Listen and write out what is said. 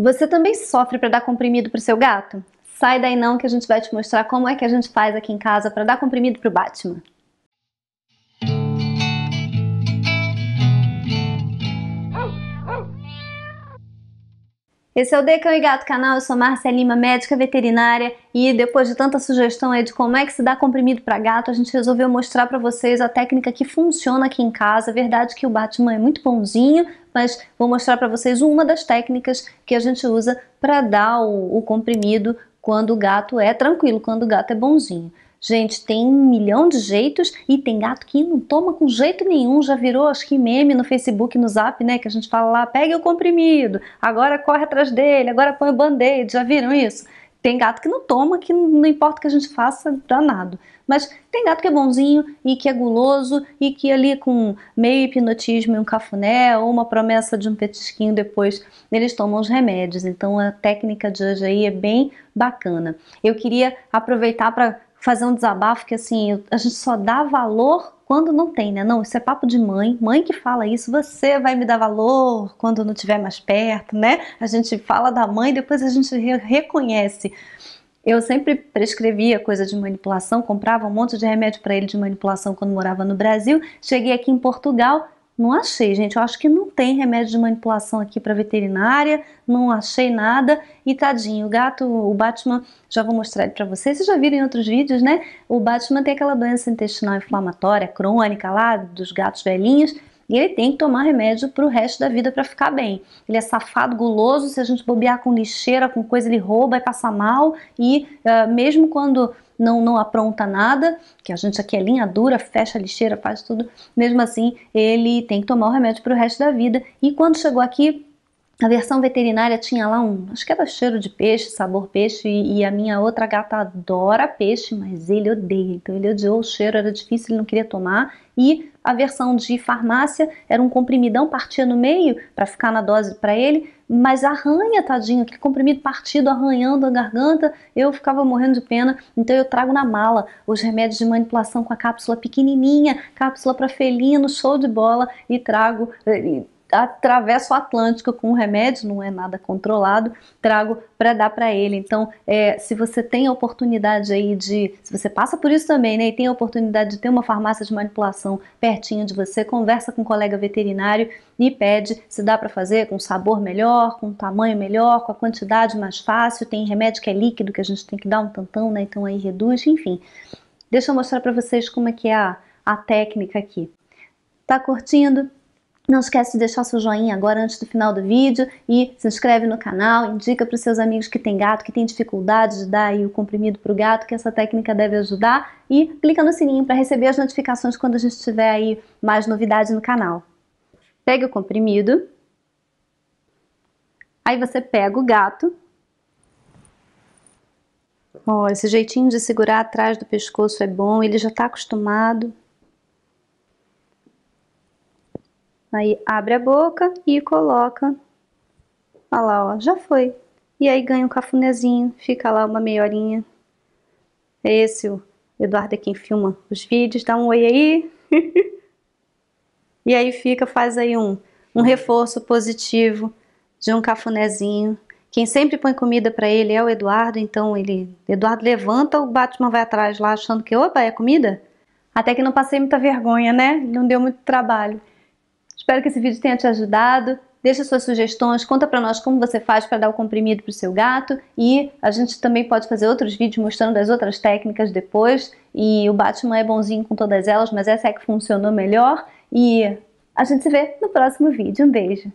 Você também sofre para dar comprimido para o seu gato? Sai daí não que a gente vai te mostrar como é que a gente faz aqui em casa para dar comprimido para o Batman. Esse é o Decão e Gato Canal, eu sou Marcia Lima, médica veterinária, e depois de tanta sugestão aí de como é que se dá comprimido para gato, a gente resolveu mostrar para vocês a técnica que funciona aqui em casa. É verdade que o Batman é muito bonzinho, mas vou mostrar para vocês uma das técnicas que a gente usa para dar o, o comprimido quando o gato é tranquilo, quando o gato é bonzinho. Gente, tem um milhão de jeitos e tem gato que não toma com jeito nenhum, já virou acho que meme no Facebook, no Zap, né, que a gente fala lá, pegue o comprimido, agora corre atrás dele, agora põe o band-aid, já viram isso? Tem gato que não toma, que não importa o que a gente faça, danado. Mas tem gato que é bonzinho e que é guloso e que é ali com meio hipnotismo e um cafuné ou uma promessa de um petisquinho depois, eles tomam os remédios. Então a técnica de hoje aí é bem bacana. Eu queria aproveitar para fazer um desabafo que assim, a gente só dá valor quando não tem, né? Não, isso é papo de mãe. Mãe que fala isso, você vai me dar valor quando não tiver mais perto, né? A gente fala da mãe, depois a gente re reconhece. Eu sempre prescrevia coisa de manipulação, comprava um monte de remédio para ele de manipulação quando morava no Brasil. Cheguei aqui em Portugal, não achei, gente. Eu acho que não tem remédio de manipulação aqui para veterinária. Não achei nada. E tadinho, o gato, o Batman, já vou mostrar ele para vocês. Vocês já viram em outros vídeos, né? O Batman tem aquela doença intestinal inflamatória crônica lá dos gatos velhinhos. E ele tem que tomar remédio pro resto da vida para ficar bem. Ele é safado, guloso, se a gente bobear com lixeira, com coisa, ele rouba e passa mal. E uh, mesmo quando não, não apronta nada, que a gente aqui é linha dura, fecha a lixeira, faz tudo. Mesmo assim, ele tem que tomar o remédio para o resto da vida. E quando chegou aqui, a versão veterinária tinha lá um, acho que era cheiro de peixe, sabor peixe, e, e, a minha outra gata adora peixe, mas ele odeia. Então ele odiou o cheiro, era difícil, ele não queria tomar. E a versão de farmácia era um comprimidão, partia no meio para ficar na dose para ele, mas arranha, tadinho, aquele comprimido partido arranhando a garganta, eu ficava morrendo de pena. Então eu trago na mala os remédios de manipulação com a cápsula pequenininha, cápsula para felino, show de bola, e trago. E, atravesso o Atlântico com um remédio, não é nada controlado, trago para dar para ele. Então, é, se você tem a oportunidade aí de, se você passa por isso também, né, e tem a oportunidade de ter uma farmácia de manipulação pertinho de você, conversa com um colega veterinário e pede se dá para fazer com sabor melhor, com tamanho melhor, com a quantidade mais fácil. Tem remédio que é líquido que a gente tem que dar um tantão, né, então aí reduz, enfim. Deixa eu mostrar para vocês como é que é a, a técnica aqui. Tá curtindo? Não esquece de deixar seu joinha agora antes do final do vídeo e se inscreve no canal, indica para os seus amigos que tem gato, que tem dificuldade de dar o comprimido para o gato, que essa técnica deve ajudar e clica no sininho para receber as notificações quando a gente tiver aí mais novidade no canal. Pega o comprimido, aí você pega o gato, ó, esse jeitinho de segurar atrás do pescoço é bom, ele já está acostumado. Aí abre a boca e coloca. Olha lá, ó, já foi. E aí ganha um cafunézinho, fica lá uma meia horinha. É esse o Eduardo é quem filma os vídeos, dá um oi aí. e aí fica, faz aí um, um reforço positivo de um cafunézinho. Quem sempre põe comida para ele é o Eduardo, então ele, Eduardo levanta, o Batman vai atrás lá achando que, opa, é comida? Até que não passei muita vergonha, né? Não deu muito trabalho. Espero que esse vídeo tenha te ajudado. Deixa suas sugestões, conta para nós como você faz para dar o comprimido para o seu gato e a gente também pode fazer outros vídeos mostrando as outras técnicas depois e o Batman é bonzinho com todas elas, mas essa é que funcionou melhor e a gente se vê no próximo vídeo. Um beijo!